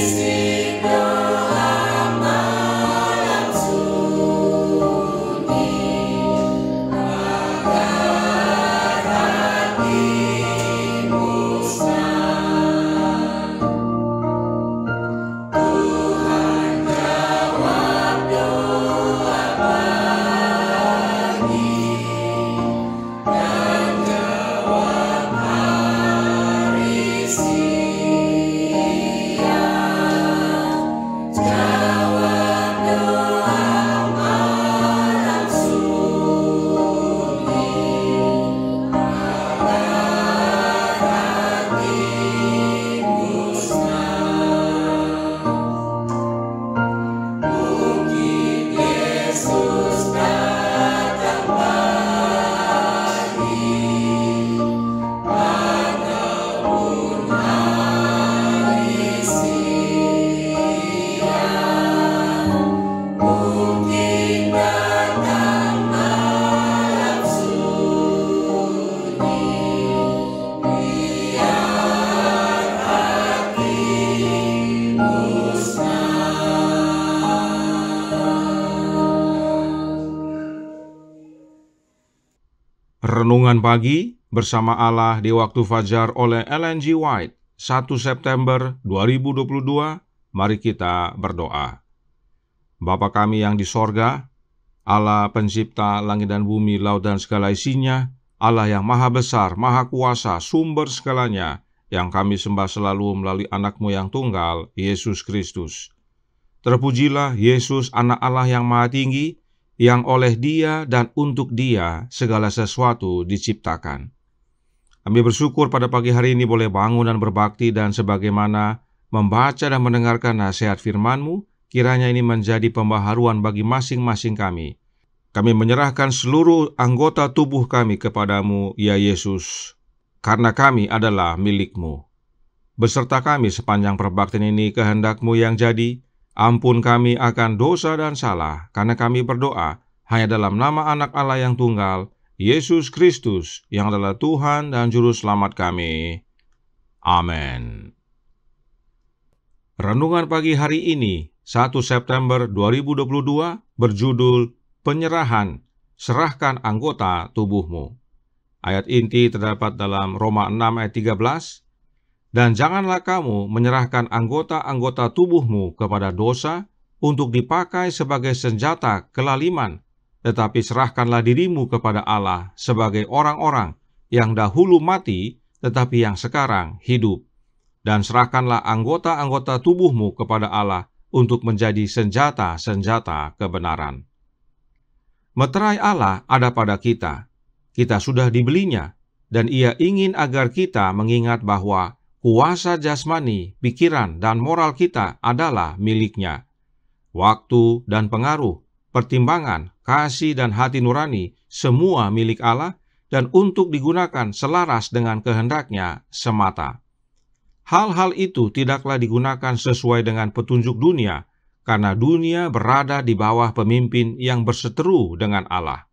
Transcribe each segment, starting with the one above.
Cristo. Renungan pagi bersama Allah di waktu fajar oleh Ellen G. White, 1 September 2022. Mari kita berdoa. Bapa kami yang di sorga, Allah pencipta langit dan bumi, laut dan segala isinya, Allah yang maha besar, maha kuasa, sumber segalanya, yang kami sembah selalu melalui anakmu yang tunggal, Yesus Kristus. Terpujilah Yesus anak Allah yang maha tinggi, yang oleh Dia dan untuk Dia segala sesuatu diciptakan. Kami bersyukur pada pagi hari ini boleh bangun dan berbakti dan sebagaimana membaca dan mendengarkan nasihat firman-Mu, kiranya ini menjadi pembaharuan bagi masing-masing kami. Kami menyerahkan seluruh anggota tubuh kami kepadamu, ya Yesus, karena kami adalah milikmu. Beserta kami sepanjang perbaktian ini kehendakmu yang jadi, Ampun kami akan dosa dan salah, karena kami berdoa hanya dalam nama anak Allah yang tunggal, Yesus Kristus, yang adalah Tuhan dan Juru Selamat kami. Amin. Renungan pagi hari ini, 1 September 2022, berjudul Penyerahan, Serahkan Anggota Tubuhmu. Ayat inti terdapat dalam Roma 6 ayat 13, dan janganlah kamu menyerahkan anggota-anggota tubuhmu kepada dosa untuk dipakai sebagai senjata kelaliman, tetapi serahkanlah dirimu kepada Allah sebagai orang-orang yang dahulu mati tetapi yang sekarang hidup. Dan serahkanlah anggota-anggota tubuhmu kepada Allah untuk menjadi senjata-senjata kebenaran. Meterai Allah ada pada kita. Kita sudah dibelinya, dan ia ingin agar kita mengingat bahwa kuasa jasmani, pikiran, dan moral kita adalah miliknya. Waktu dan pengaruh, pertimbangan, kasih, dan hati nurani semua milik Allah dan untuk digunakan selaras dengan kehendaknya semata. Hal-hal itu tidaklah digunakan sesuai dengan petunjuk dunia, karena dunia berada di bawah pemimpin yang berseteru dengan Allah.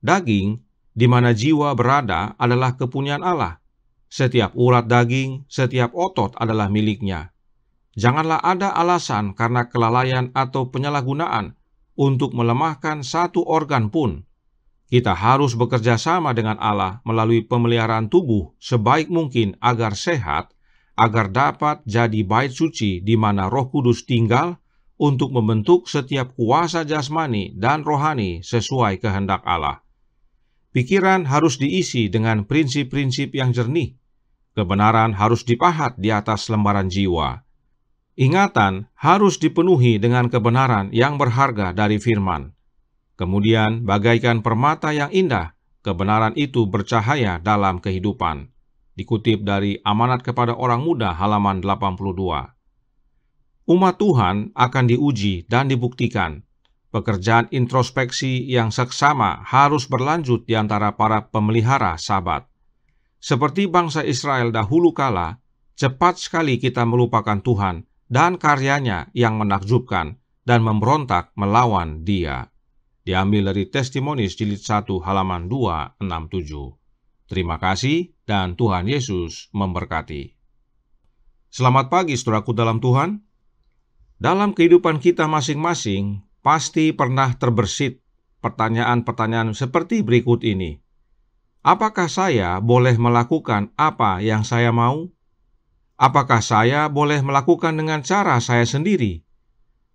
Daging, di mana jiwa berada, adalah kepunyaan Allah, setiap urat daging, setiap otot adalah miliknya. Janganlah ada alasan karena kelalaian atau penyalahgunaan untuk melemahkan satu organ pun. Kita harus bekerja sama dengan Allah melalui pemeliharaan tubuh sebaik mungkin agar sehat, agar dapat jadi bait suci di mana Roh Kudus tinggal untuk membentuk setiap kuasa jasmani dan rohani sesuai kehendak Allah. Pikiran harus diisi dengan prinsip-prinsip yang jernih, kebenaran harus dipahat di atas lembaran jiwa. Ingatan harus dipenuhi dengan kebenaran yang berharga dari firman. Kemudian, bagaikan permata yang indah, kebenaran itu bercahaya dalam kehidupan. Dikutip dari Amanat kepada Orang Muda halaman 82. Umat Tuhan akan diuji dan dibuktikan. Pekerjaan introspeksi yang seksama harus berlanjut di antara para pemelihara sabat. Seperti bangsa Israel dahulu kala, cepat sekali kita melupakan Tuhan dan karyanya yang menakjubkan dan memberontak melawan dia. Diambil dari testimoni jilid 1 halaman 267. Terima kasih dan Tuhan Yesus memberkati. Selamat pagi saudaraku dalam Tuhan. Dalam kehidupan kita masing-masing, pasti pernah terbersit pertanyaan-pertanyaan seperti berikut ini. Apakah saya boleh melakukan apa yang saya mau? Apakah saya boleh melakukan dengan cara saya sendiri?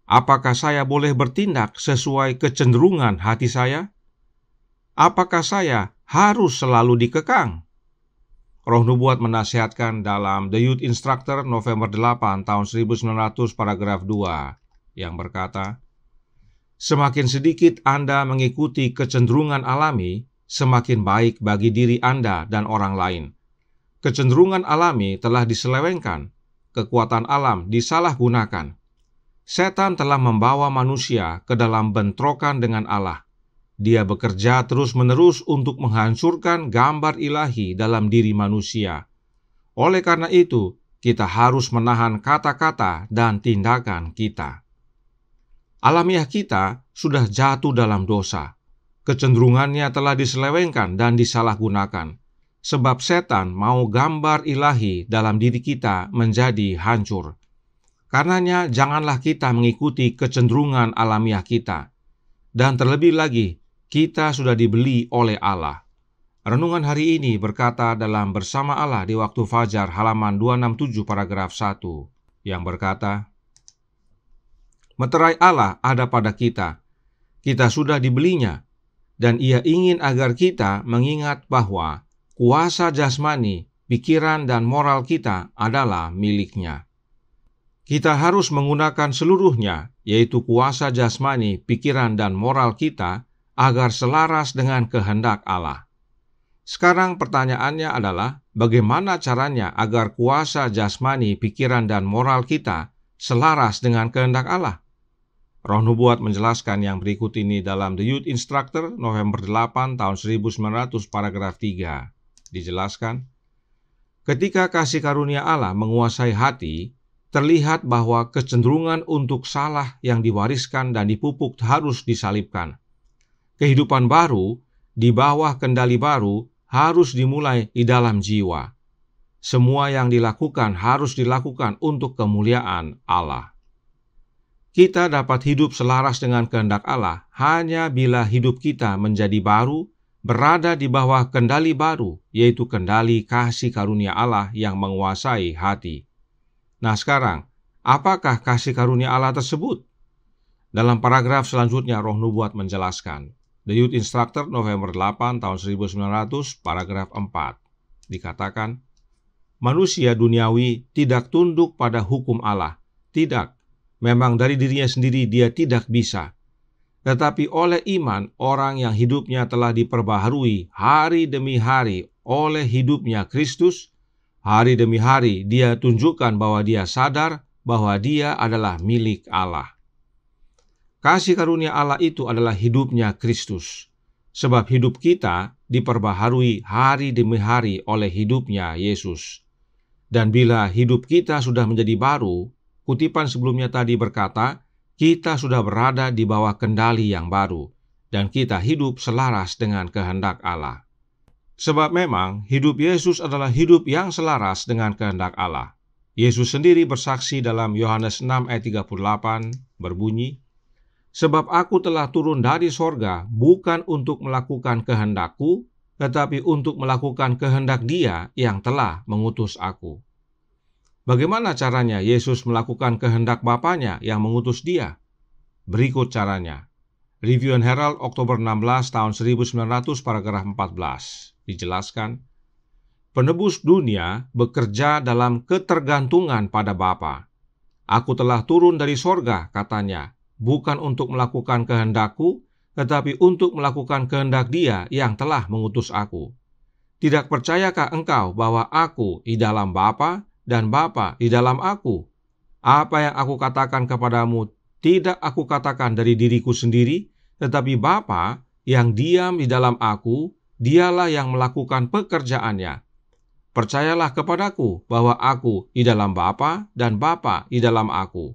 Apakah saya boleh bertindak sesuai kecenderungan hati saya? Apakah saya harus selalu dikekang? Roh Nubuat menasihatkan dalam The Youth Instructor November 8 tahun 1900 paragraf 2 yang berkata, Semakin sedikit Anda mengikuti kecenderungan alami, semakin baik bagi diri Anda dan orang lain. Kecenderungan alami telah diselewengkan, kekuatan alam disalahgunakan. Setan telah membawa manusia ke dalam bentrokan dengan Allah. Dia bekerja terus-menerus untuk menghancurkan gambar ilahi dalam diri manusia. Oleh karena itu, kita harus menahan kata-kata dan tindakan kita. Alamiah kita sudah jatuh dalam dosa kecenderungannya telah diselewengkan dan disalahgunakan. Sebab setan mau gambar ilahi dalam diri kita menjadi hancur. Karenanya, janganlah kita mengikuti kecenderungan alamiah kita, dan terlebih lagi, kita sudah dibeli oleh Allah. Renungan hari ini berkata dalam Bersama Allah di waktu fajar halaman 267 paragraf 1 yang berkata, Meterai Allah ada pada kita, kita sudah dibelinya, dan ia ingin agar kita mengingat bahwa kuasa jasmani, pikiran, dan moral kita adalah miliknya. Kita harus menggunakan seluruhnya, yaitu kuasa jasmani, pikiran, dan moral kita, agar selaras dengan kehendak Allah. Sekarang pertanyaannya adalah, bagaimana caranya agar kuasa jasmani, pikiran, dan moral kita selaras dengan kehendak Allah? Roh Nubuat menjelaskan yang berikut ini dalam The Youth Instructor November 8 tahun 1900 paragraf 3. Dijelaskan, ketika kasih karunia Allah menguasai hati, terlihat bahwa kecenderungan untuk salah yang diwariskan dan dipupuk harus disalibkan. Kehidupan baru di bawah kendali baru harus dimulai di dalam jiwa. Semua yang dilakukan harus dilakukan untuk kemuliaan Allah. Kita dapat hidup selaras dengan kehendak Allah hanya bila hidup kita menjadi baru, berada di bawah kendali baru, yaitu kendali kasih karunia Allah yang menguasai hati. Nah, sekarang, apakah kasih karunia Allah tersebut? Dalam paragraf selanjutnya, Roh Nubuat menjelaskan. The Youth Instructor, November 8, tahun 1900, paragraf 4. Dikatakan, manusia duniawi tidak tunduk pada hukum Allah. Tidak, Memang dari dirinya sendiri dia tidak bisa, tetapi oleh iman orang yang hidupnya telah diperbaharui hari demi hari oleh hidupnya Kristus, hari demi hari dia tunjukkan bahwa dia sadar bahwa dia adalah milik Allah. Kasih karunia Allah itu adalah hidupnya Kristus, sebab hidup kita diperbaharui hari demi hari oleh hidupnya Yesus. Dan bila hidup kita sudah menjadi baru, kutipan sebelumnya tadi berkata, kita sudah berada di bawah kendali yang baru, dan kita hidup selaras dengan kehendak Allah. Sebab memang hidup Yesus adalah hidup yang selaras dengan kehendak Allah. Yesus sendiri bersaksi dalam Yohanes 6 ayat 38 berbunyi, Sebab aku telah turun dari sorga bukan untuk melakukan kehendakku, tetapi untuk melakukan kehendak dia yang telah mengutus aku. Bagaimana caranya Yesus melakukan kehendak Bapaknya yang mengutus dia? Berikut caranya. Review and Herald Oktober 16 tahun 1900 paragraf 14 dijelaskan Penebus dunia bekerja dalam ketergantungan pada Bapa. Aku telah turun dari sorga, katanya, bukan untuk melakukan kehendakku, tetapi untuk melakukan kehendak dia yang telah mengutus aku. Tidak percayakah engkau bahwa aku di dalam Bapa dan Bapa di dalam aku. Apa yang aku katakan kepadamu tidak aku katakan dari diriku sendiri, tetapi Bapa yang diam di dalam aku, dialah yang melakukan pekerjaannya. Percayalah kepadaku bahwa aku di dalam Bapa dan Bapa di dalam aku.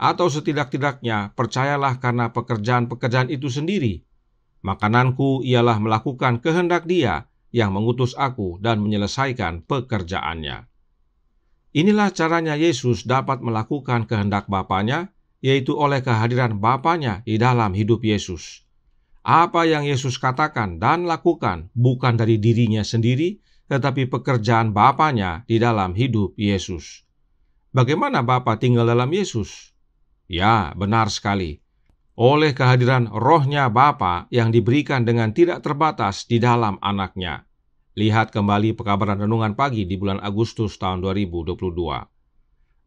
Atau setidak-tidaknya percayalah karena pekerjaan-pekerjaan itu sendiri. Makananku ialah melakukan kehendak dia yang mengutus aku dan menyelesaikan pekerjaannya. Inilah caranya Yesus dapat melakukan kehendak Bapanya, yaitu oleh kehadiran Bapanya di dalam hidup Yesus. Apa yang Yesus katakan dan lakukan bukan dari dirinya sendiri, tetapi pekerjaan Bapanya di dalam hidup Yesus. Bagaimana Bapa tinggal dalam Yesus? Ya, benar sekali. Oleh kehadiran rohnya Bapa yang diberikan dengan tidak terbatas di dalam anaknya. Lihat kembali pekabaran renungan pagi di bulan Agustus tahun 2022.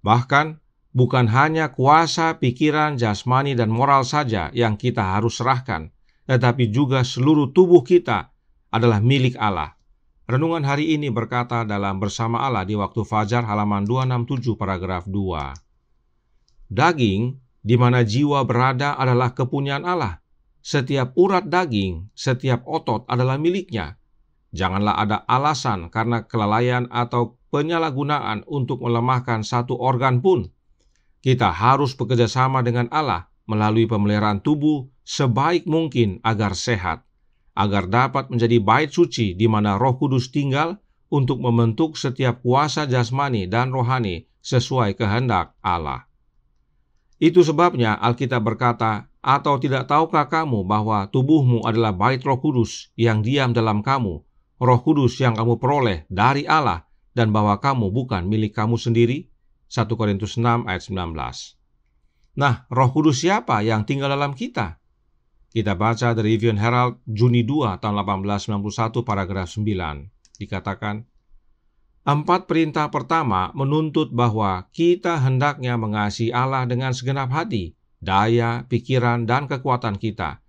Bahkan, bukan hanya kuasa, pikiran, jasmani, dan moral saja yang kita harus serahkan, tetapi juga seluruh tubuh kita adalah milik Allah. Renungan hari ini berkata dalam Bersama Allah di waktu fajar halaman 267 paragraf 2. Daging di mana jiwa berada adalah kepunyaan Allah. Setiap urat daging, setiap otot adalah miliknya. Janganlah ada alasan karena kelalaian atau penyalahgunaan untuk melemahkan satu organ pun. Kita harus bekerja sama dengan Allah melalui pemeliharaan tubuh sebaik mungkin agar sehat, agar dapat menjadi bait suci di mana Roh Kudus tinggal untuk membentuk setiap kuasa jasmani dan rohani sesuai kehendak Allah. Itu sebabnya Alkitab berkata, "Atau tidak tahukah kamu bahwa tubuhmu adalah bait Roh Kudus yang diam dalam kamu, Roh Kudus yang kamu peroleh dari Allah dan bahwa kamu bukan milik kamu sendiri? 1 Korintus 6 ayat 19. Nah, Roh Kudus siapa yang tinggal dalam kita? Kita baca dari Evian Herald Juni 2 tahun 1891 paragraf 9. Dikatakan, Empat perintah pertama menuntut bahwa kita hendaknya mengasihi Allah dengan segenap hati, daya, pikiran, dan kekuatan kita,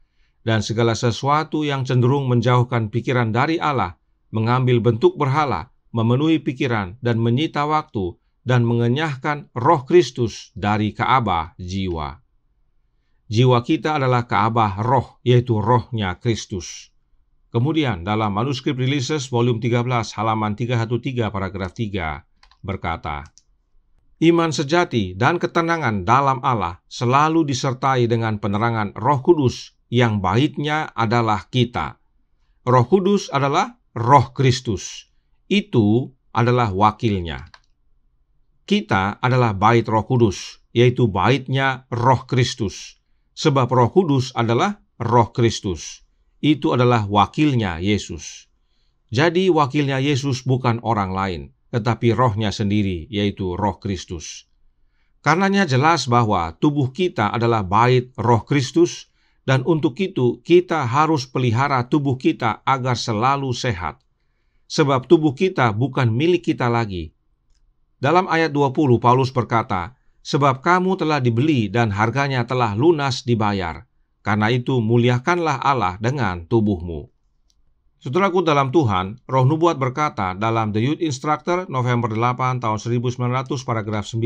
dan segala sesuatu yang cenderung menjauhkan pikiran dari Allah, mengambil bentuk berhala, memenuhi pikiran dan menyita waktu, dan mengenyahkan roh Kristus dari Kaabah jiwa. Jiwa kita adalah Kaabah roh, yaitu rohnya Kristus. Kemudian dalam manuskrip releases volume 13 halaman 313 paragraf 3 berkata, Iman sejati dan ketenangan dalam Allah selalu disertai dengan penerangan Roh Kudus yang baitnya adalah kita. Roh Kudus adalah Roh Kristus. Itu adalah wakilnya. Kita adalah bait Roh Kudus, yaitu baitnya Roh Kristus. Sebab Roh Kudus adalah Roh Kristus. Itu adalah wakilnya Yesus. Jadi wakilnya Yesus bukan orang lain, tetapi rohnya sendiri, yaitu Roh Kristus. Karenanya jelas bahwa tubuh kita adalah bait Roh Kristus dan untuk itu, kita harus pelihara tubuh kita agar selalu sehat. Sebab tubuh kita bukan milik kita lagi. Dalam ayat 20, Paulus berkata, Sebab kamu telah dibeli dan harganya telah lunas dibayar. Karena itu muliakanlah Allah dengan tubuhmu. Setelah Saudaraku dalam Tuhan, roh nubuat berkata dalam The Youth Instructor November 8 tahun 1900 paragraf 9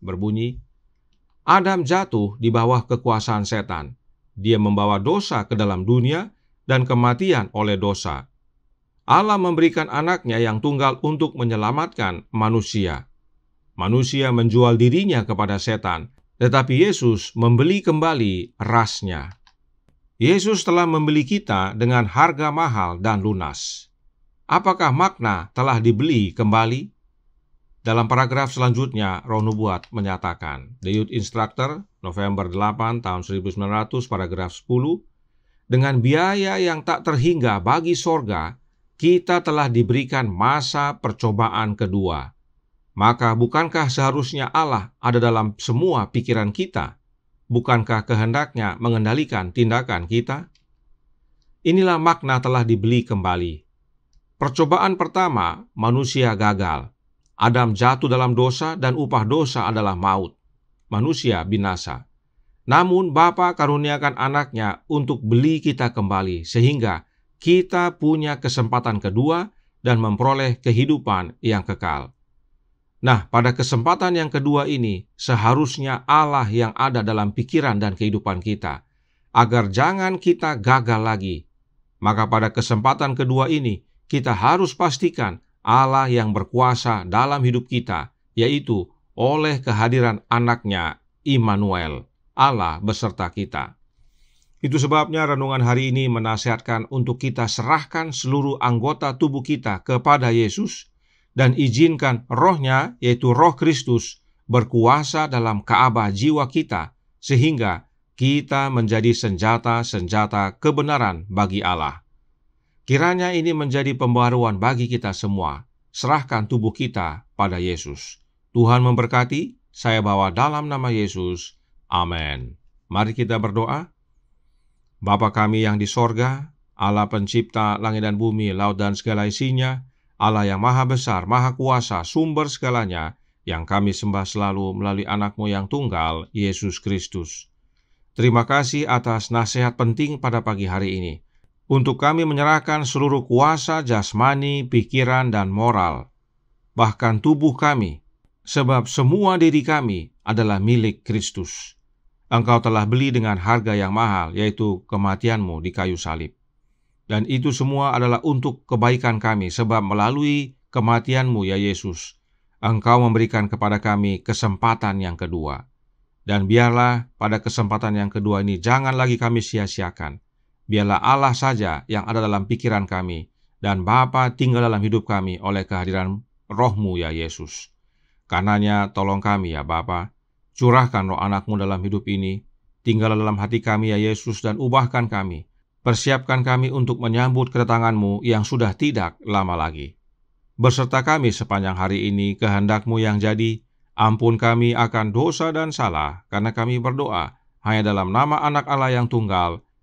berbunyi Adam jatuh di bawah kekuasaan setan dia membawa dosa ke dalam dunia dan kematian oleh dosa. Allah memberikan anaknya yang tunggal untuk menyelamatkan manusia. Manusia menjual dirinya kepada setan, tetapi Yesus membeli kembali rasnya. Yesus telah membeli kita dengan harga mahal dan lunas. Apakah makna telah dibeli kembali? Dalam paragraf selanjutnya, Roh Nubuat menyatakan, The Youth Instructor, November 8 tahun 1900, paragraf 10, dengan biaya yang tak terhingga bagi sorga, kita telah diberikan masa percobaan kedua. Maka bukankah seharusnya Allah ada dalam semua pikiran kita? Bukankah kehendaknya mengendalikan tindakan kita? Inilah makna telah dibeli kembali. Percobaan pertama, manusia gagal Adam jatuh dalam dosa dan upah dosa adalah maut. Manusia binasa. Namun Bapa karuniakan anaknya untuk beli kita kembali sehingga kita punya kesempatan kedua dan memperoleh kehidupan yang kekal. Nah, pada kesempatan yang kedua ini seharusnya Allah yang ada dalam pikiran dan kehidupan kita agar jangan kita gagal lagi. Maka pada kesempatan kedua ini kita harus pastikan Allah yang berkuasa dalam hidup kita, yaitu oleh kehadiran anaknya, Immanuel, Allah beserta kita. Itu sebabnya renungan hari ini menasihatkan untuk kita serahkan seluruh anggota tubuh kita kepada Yesus dan izinkan rohnya, yaitu roh Kristus, berkuasa dalam kaabah jiwa kita sehingga kita menjadi senjata-senjata kebenaran bagi Allah. Kiranya ini menjadi pembaruan bagi kita semua. Serahkan tubuh kita pada Yesus. Tuhan memberkati, saya bawa dalam nama Yesus. Amin. Mari kita berdoa. Bapa kami yang di sorga, Allah pencipta langit dan bumi, laut dan segala isinya, Allah yang maha besar, maha kuasa, sumber segalanya, yang kami sembah selalu melalui anakmu yang tunggal, Yesus Kristus. Terima kasih atas nasihat penting pada pagi hari ini untuk kami menyerahkan seluruh kuasa jasmani, pikiran, dan moral, bahkan tubuh kami, sebab semua diri kami adalah milik Kristus. Engkau telah beli dengan harga yang mahal, yaitu kematianmu di kayu salib. Dan itu semua adalah untuk kebaikan kami, sebab melalui kematianmu, ya Yesus, Engkau memberikan kepada kami kesempatan yang kedua. Dan biarlah pada kesempatan yang kedua ini jangan lagi kami sia-siakan, biarlah Allah saja yang ada dalam pikiran kami, dan Bapa tinggal dalam hidup kami oleh kehadiran rohmu ya Yesus. Karenanya tolong kami ya Bapa, curahkan roh anakmu dalam hidup ini, tinggal dalam hati kami ya Yesus dan ubahkan kami, persiapkan kami untuk menyambut kedatanganmu yang sudah tidak lama lagi. Berserta kami sepanjang hari ini kehendakmu yang jadi, ampun kami akan dosa dan salah, karena kami berdoa hanya dalam nama anak Allah yang tunggal,